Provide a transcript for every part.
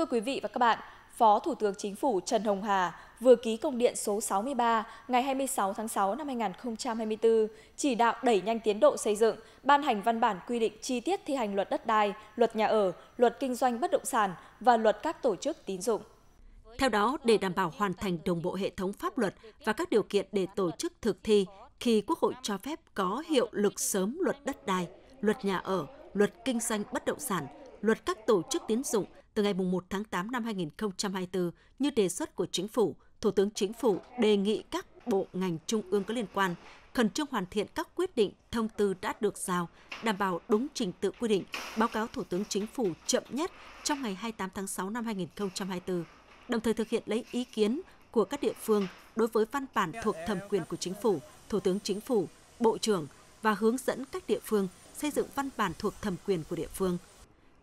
Thưa quý vị và các bạn, Phó Thủ tướng Chính phủ Trần Hồng Hà vừa ký công điện số 63 ngày 26 tháng 6 năm 2024 chỉ đạo đẩy nhanh tiến độ xây dựng, ban hành văn bản quy định chi tiết thi hành luật đất đai, luật nhà ở, luật kinh doanh bất động sản và luật các tổ chức tín dụng. Theo đó, để đảm bảo hoàn thành đồng bộ hệ thống pháp luật và các điều kiện để tổ chức thực thi khi Quốc hội cho phép có hiệu lực sớm luật đất đai, luật nhà ở, luật kinh doanh bất động sản, luật các tổ chức tín dụng từ ngày 1 tháng 8 năm 2024 như đề xuất của Chính phủ, Thủ tướng Chính phủ đề nghị các bộ ngành trung ương có liên quan khẩn trương hoàn thiện các quyết định, thông tư đã được giao, đảm bảo đúng trình tự quy định, báo cáo Thủ tướng Chính phủ chậm nhất trong ngày 28 tháng 6 năm 2024, đồng thời thực hiện lấy ý kiến của các địa phương đối với văn bản thuộc thẩm quyền của Chính phủ, Thủ tướng Chính phủ, Bộ trưởng và hướng dẫn các địa phương xây dựng văn bản thuộc thẩm quyền của địa phương –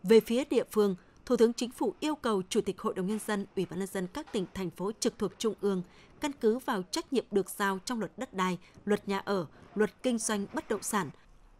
về phía địa phương, Thủ tướng Chính phủ yêu cầu Chủ tịch Hội đồng Nhân dân, Ủy ban Nhân dân các tỉnh, thành phố trực thuộc Trung ương căn cứ vào trách nhiệm được giao trong luật đất đai, luật nhà ở, luật kinh doanh bất động sản,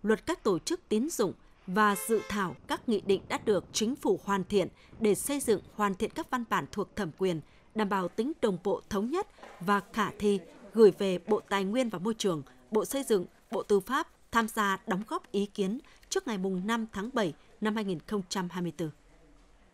luật các tổ chức tín dụng và dự thảo các nghị định đã được Chính phủ hoàn thiện để xây dựng hoàn thiện các văn bản thuộc thẩm quyền, đảm bảo tính đồng bộ thống nhất và khả thi gửi về Bộ Tài nguyên và Môi trường, Bộ Xây dựng, Bộ Tư pháp, tham gia đóng góp ý kiến trước ngày mùng 5 tháng 7 năm 2024.